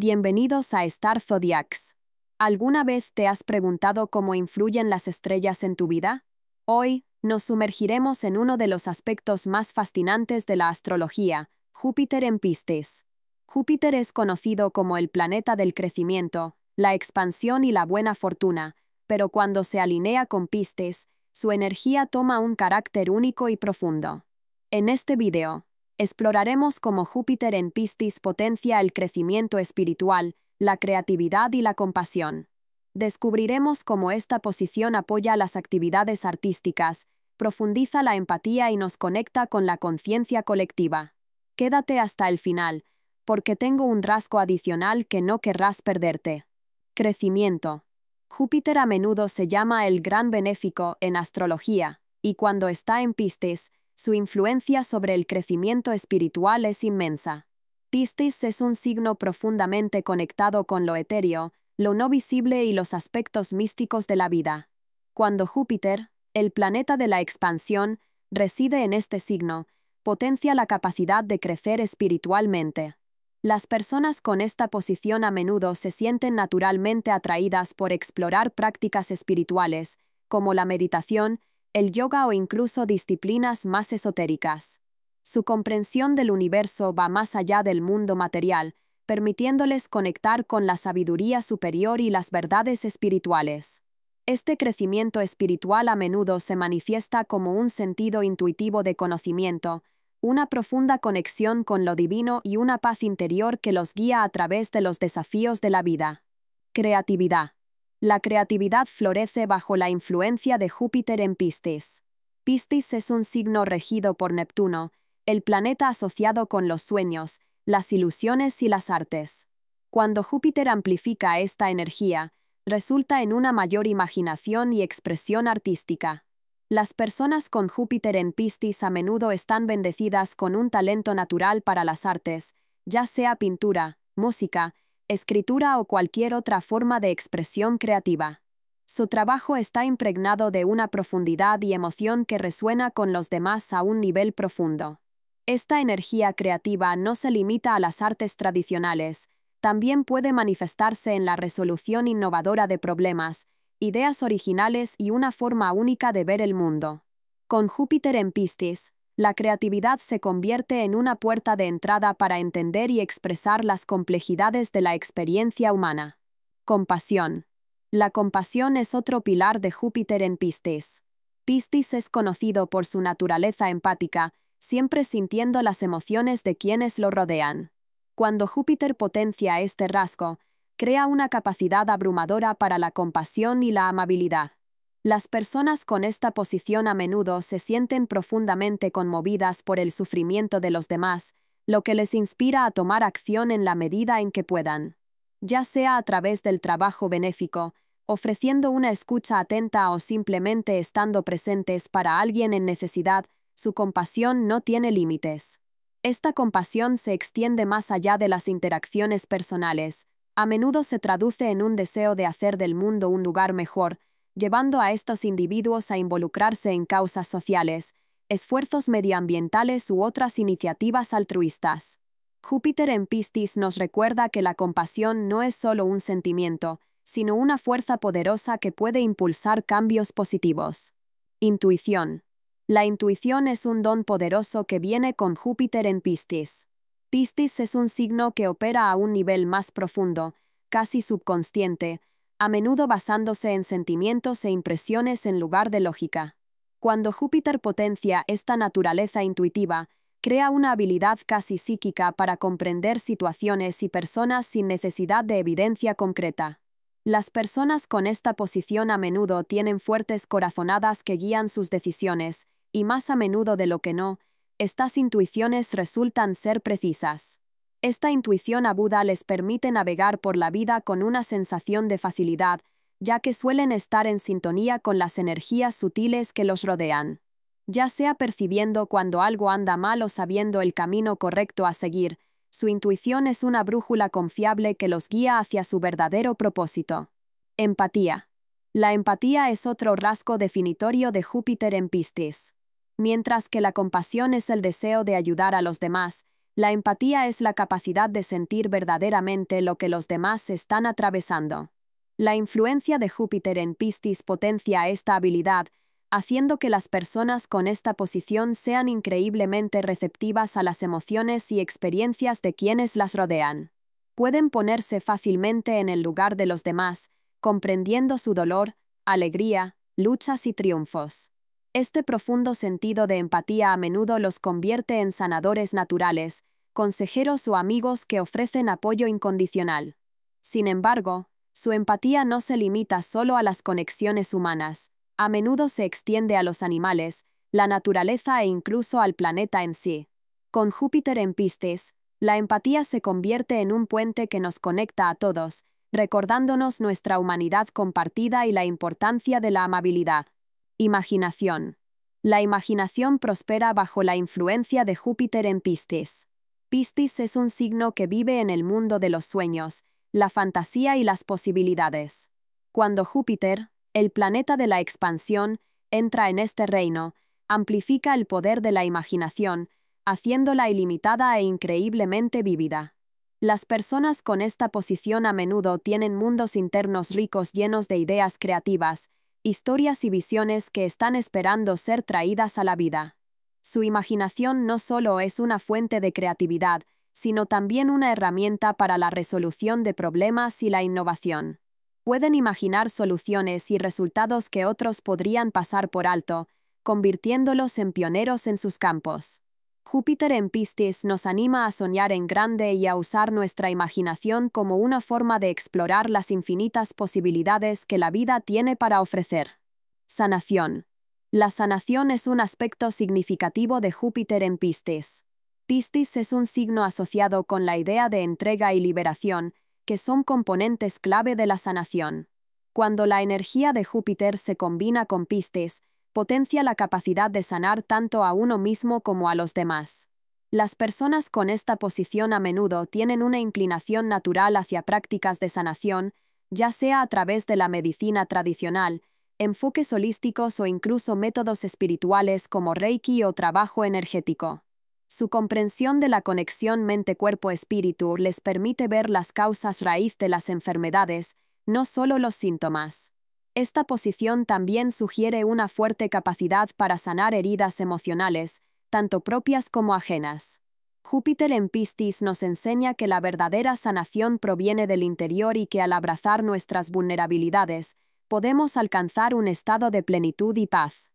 Bienvenidos a Star Zodiacs. ¿Alguna vez te has preguntado cómo influyen las estrellas en tu vida? Hoy, nos sumergiremos en uno de los aspectos más fascinantes de la astrología, Júpiter en pistes. Júpiter es conocido como el planeta del crecimiento, la expansión y la buena fortuna, pero cuando se alinea con pistes, su energía toma un carácter único y profundo. En este video, exploraremos cómo Júpiter en Piscis potencia el crecimiento espiritual, la creatividad y la compasión. Descubriremos cómo esta posición apoya las actividades artísticas, profundiza la empatía y nos conecta con la conciencia colectiva. Quédate hasta el final, porque tengo un rasgo adicional que no querrás perderte. Crecimiento. Júpiter a menudo se llama el gran benéfico en astrología, y cuando está en Pistis, su influencia sobre el crecimiento espiritual es inmensa. Pistis es un signo profundamente conectado con lo etéreo, lo no visible y los aspectos místicos de la vida. Cuando Júpiter, el planeta de la expansión, reside en este signo, potencia la capacidad de crecer espiritualmente. Las personas con esta posición a menudo se sienten naturalmente atraídas por explorar prácticas espirituales, como la meditación, el yoga o incluso disciplinas más esotéricas. Su comprensión del universo va más allá del mundo material, permitiéndoles conectar con la sabiduría superior y las verdades espirituales. Este crecimiento espiritual a menudo se manifiesta como un sentido intuitivo de conocimiento, una profunda conexión con lo divino y una paz interior que los guía a través de los desafíos de la vida. Creatividad. La creatividad florece bajo la influencia de Júpiter en Piscis. Piscis es un signo regido por Neptuno, el planeta asociado con los sueños, las ilusiones y las artes. Cuando Júpiter amplifica esta energía, resulta en una mayor imaginación y expresión artística. Las personas con Júpiter en Piscis a menudo están bendecidas con un talento natural para las artes, ya sea pintura, música, escritura o cualquier otra forma de expresión creativa. Su trabajo está impregnado de una profundidad y emoción que resuena con los demás a un nivel profundo. Esta energía creativa no se limita a las artes tradicionales, también puede manifestarse en la resolución innovadora de problemas, ideas originales y una forma única de ver el mundo. Con Júpiter en Piscis, la creatividad se convierte en una puerta de entrada para entender y expresar las complejidades de la experiencia humana. Compasión. La compasión es otro pilar de Júpiter en Pistis. Pistis es conocido por su naturaleza empática, siempre sintiendo las emociones de quienes lo rodean. Cuando Júpiter potencia este rasgo, crea una capacidad abrumadora para la compasión y la amabilidad. Las personas con esta posición a menudo se sienten profundamente conmovidas por el sufrimiento de los demás, lo que les inspira a tomar acción en la medida en que puedan, ya sea a través del trabajo benéfico, ofreciendo una escucha atenta o simplemente estando presentes para alguien en necesidad, su compasión no tiene límites. Esta compasión se extiende más allá de las interacciones personales, a menudo se traduce en un deseo de hacer del mundo un lugar mejor, llevando a estos individuos a involucrarse en causas sociales, esfuerzos medioambientales u otras iniciativas altruistas. Júpiter en Pistis nos recuerda que la compasión no es solo un sentimiento, sino una fuerza poderosa que puede impulsar cambios positivos. Intuición. La intuición es un don poderoso que viene con Júpiter en Pistis. Pistis es un signo que opera a un nivel más profundo, casi subconsciente, a menudo basándose en sentimientos e impresiones en lugar de lógica. Cuando Júpiter potencia esta naturaleza intuitiva, crea una habilidad casi psíquica para comprender situaciones y personas sin necesidad de evidencia concreta. Las personas con esta posición a menudo tienen fuertes corazonadas que guían sus decisiones, y más a menudo de lo que no, estas intuiciones resultan ser precisas. Esta intuición aguda les permite navegar por la vida con una sensación de facilidad, ya que suelen estar en sintonía con las energías sutiles que los rodean. Ya sea percibiendo cuando algo anda mal o sabiendo el camino correcto a seguir, su intuición es una brújula confiable que los guía hacia su verdadero propósito. Empatía. La empatía es otro rasgo definitorio de Júpiter en Piscis. Mientras que la compasión es el deseo de ayudar a los demás, la empatía es la capacidad de sentir verdaderamente lo que los demás están atravesando. La influencia de Júpiter en Pistis potencia esta habilidad, haciendo que las personas con esta posición sean increíblemente receptivas a las emociones y experiencias de quienes las rodean. Pueden ponerse fácilmente en el lugar de los demás, comprendiendo su dolor, alegría, luchas y triunfos. Este profundo sentido de empatía a menudo los convierte en sanadores naturales, consejeros o amigos que ofrecen apoyo incondicional. Sin embargo, su empatía no se limita solo a las conexiones humanas, a menudo se extiende a los animales, la naturaleza e incluso al planeta en sí. Con Júpiter en pistes, la empatía se convierte en un puente que nos conecta a todos, recordándonos nuestra humanidad compartida y la importancia de la amabilidad. Imaginación. La imaginación prospera bajo la influencia de Júpiter en Piscis. Pistis es un signo que vive en el mundo de los sueños, la fantasía y las posibilidades. Cuando Júpiter, el planeta de la expansión, entra en este reino, amplifica el poder de la imaginación, haciéndola ilimitada e increíblemente vívida. Las personas con esta posición a menudo tienen mundos internos ricos llenos de ideas creativas, historias y visiones que están esperando ser traídas a la vida. Su imaginación no solo es una fuente de creatividad, sino también una herramienta para la resolución de problemas y la innovación. Pueden imaginar soluciones y resultados que otros podrían pasar por alto, convirtiéndolos en pioneros en sus campos. Júpiter en Piscis nos anima a soñar en grande y a usar nuestra imaginación como una forma de explorar las infinitas posibilidades que la vida tiene para ofrecer. Sanación. La sanación es un aspecto significativo de Júpiter en Piscis. Pistis es un signo asociado con la idea de entrega y liberación, que son componentes clave de la sanación. Cuando la energía de Júpiter se combina con Piscis, potencia la capacidad de sanar tanto a uno mismo como a los demás. Las personas con esta posición a menudo tienen una inclinación natural hacia prácticas de sanación, ya sea a través de la medicina tradicional, enfoques holísticos o incluso métodos espirituales como Reiki o trabajo energético. Su comprensión de la conexión mente-cuerpo-espíritu les permite ver las causas raíz de las enfermedades, no solo los síntomas. Esta posición también sugiere una fuerte capacidad para sanar heridas emocionales, tanto propias como ajenas. Júpiter en Piscis nos enseña que la verdadera sanación proviene del interior y que al abrazar nuestras vulnerabilidades, podemos alcanzar un estado de plenitud y paz.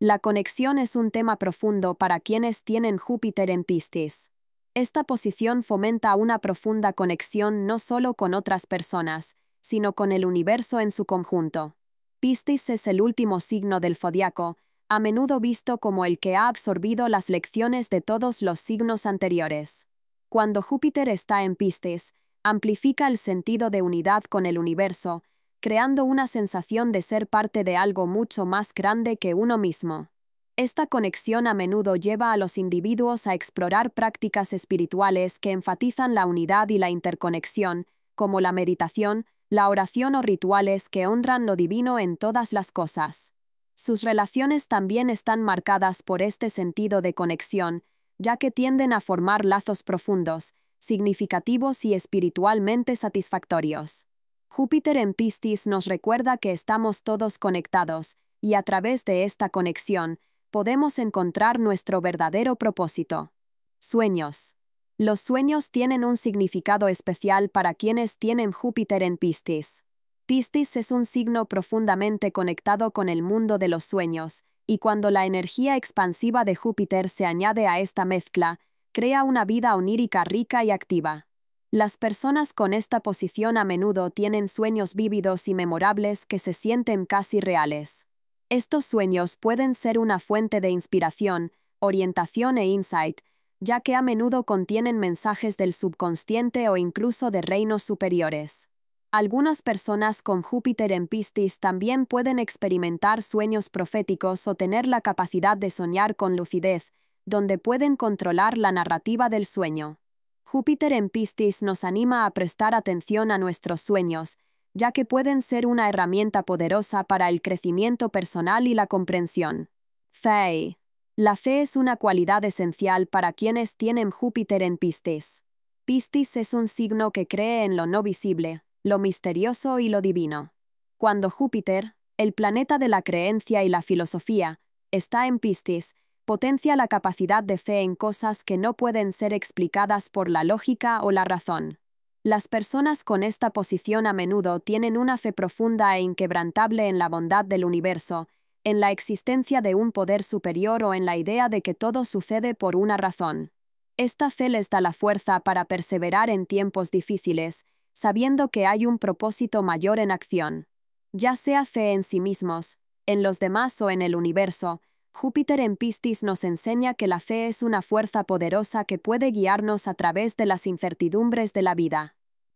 La conexión es un tema profundo para quienes tienen Júpiter en Piscis. Esta posición fomenta una profunda conexión no solo con otras personas, sino con el universo en su conjunto. Piscis es el último signo del zodiaco, a menudo visto como el que ha absorbido las lecciones de todos los signos anteriores. Cuando Júpiter está en Pistis, amplifica el sentido de unidad con el universo, creando una sensación de ser parte de algo mucho más grande que uno mismo. Esta conexión a menudo lleva a los individuos a explorar prácticas espirituales que enfatizan la unidad y la interconexión, como la meditación, la oración o rituales que honran lo divino en todas las cosas. Sus relaciones también están marcadas por este sentido de conexión, ya que tienden a formar lazos profundos, significativos y espiritualmente satisfactorios. Júpiter en Piscis nos recuerda que estamos todos conectados, y a través de esta conexión, podemos encontrar nuestro verdadero propósito. Sueños. Los sueños tienen un significado especial para quienes tienen Júpiter en Pistis. Pistis es un signo profundamente conectado con el mundo de los sueños, y cuando la energía expansiva de Júpiter se añade a esta mezcla, crea una vida onírica rica y activa. Las personas con esta posición a menudo tienen sueños vívidos y memorables que se sienten casi reales. Estos sueños pueden ser una fuente de inspiración, orientación e insight, ya que a menudo contienen mensajes del subconsciente o incluso de reinos superiores. Algunas personas con Júpiter en Pistis también pueden experimentar sueños proféticos o tener la capacidad de soñar con lucidez, donde pueden controlar la narrativa del sueño. Júpiter en Piscis nos anima a prestar atención a nuestros sueños, ya que pueden ser una herramienta poderosa para el crecimiento personal y la comprensión. La fe es una cualidad esencial para quienes tienen Júpiter en Piscis. Pistis es un signo que cree en lo no visible, lo misterioso y lo divino. Cuando Júpiter, el planeta de la creencia y la filosofía, está en Pistis, potencia la capacidad de fe en cosas que no pueden ser explicadas por la lógica o la razón. Las personas con esta posición a menudo tienen una fe profunda e inquebrantable en la bondad del universo, en la existencia de un poder superior o en la idea de que todo sucede por una razón. Esta fe les da la fuerza para perseverar en tiempos difíciles, sabiendo que hay un propósito mayor en acción. Ya sea fe en sí mismos, en los demás o en el universo, Júpiter en Pistis nos enseña que la fe es una fuerza poderosa que puede guiarnos a través de las incertidumbres de la vida.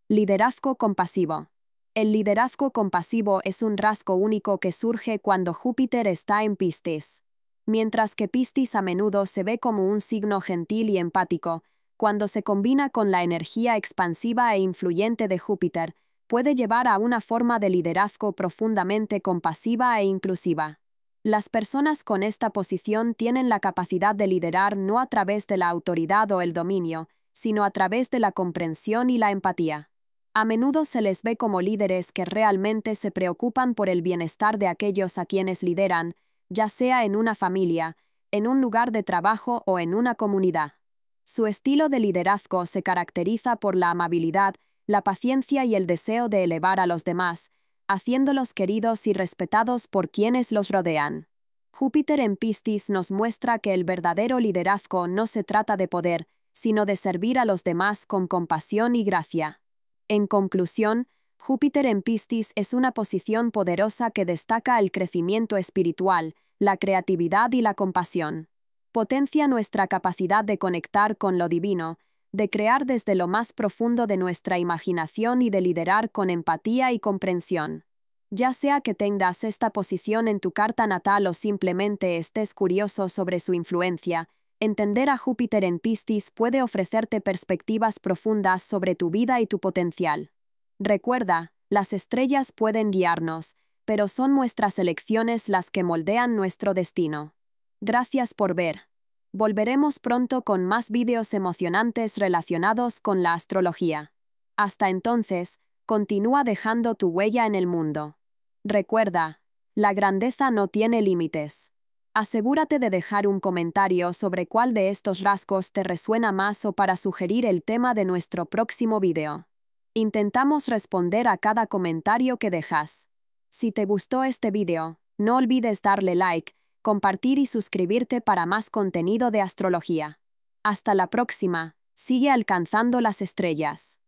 Liderazgo compasivo. El liderazgo compasivo es un rasgo único que surge cuando Júpiter está en Piscis. Mientras que Piscis a menudo se ve como un signo gentil y empático, cuando se combina con la energía expansiva e influyente de Júpiter, puede llevar a una forma de liderazgo profundamente compasiva e inclusiva. Las personas con esta posición tienen la capacidad de liderar no a través de la autoridad o el dominio, sino a través de la comprensión y la empatía. A menudo se les ve como líderes que realmente se preocupan por el bienestar de aquellos a quienes lideran, ya sea en una familia, en un lugar de trabajo o en una comunidad. Su estilo de liderazgo se caracteriza por la amabilidad, la paciencia y el deseo de elevar a los demás, haciéndolos queridos y respetados por quienes los rodean. Júpiter en Pistis nos muestra que el verdadero liderazgo no se trata de poder, sino de servir a los demás con compasión y gracia. En conclusión, Júpiter en Piscis es una posición poderosa que destaca el crecimiento espiritual, la creatividad y la compasión. Potencia nuestra capacidad de conectar con lo divino, de crear desde lo más profundo de nuestra imaginación y de liderar con empatía y comprensión. Ya sea que tengas esta posición en tu carta natal o simplemente estés curioso sobre su influencia, Entender a Júpiter en Piscis puede ofrecerte perspectivas profundas sobre tu vida y tu potencial. Recuerda, las estrellas pueden guiarnos, pero son nuestras elecciones las que moldean nuestro destino. Gracias por ver. Volveremos pronto con más vídeos emocionantes relacionados con la astrología. Hasta entonces, continúa dejando tu huella en el mundo. Recuerda, la grandeza no tiene límites. Asegúrate de dejar un comentario sobre cuál de estos rasgos te resuena más o para sugerir el tema de nuestro próximo video. Intentamos responder a cada comentario que dejas. Si te gustó este video, no olvides darle like, compartir y suscribirte para más contenido de astrología. Hasta la próxima, sigue alcanzando las estrellas.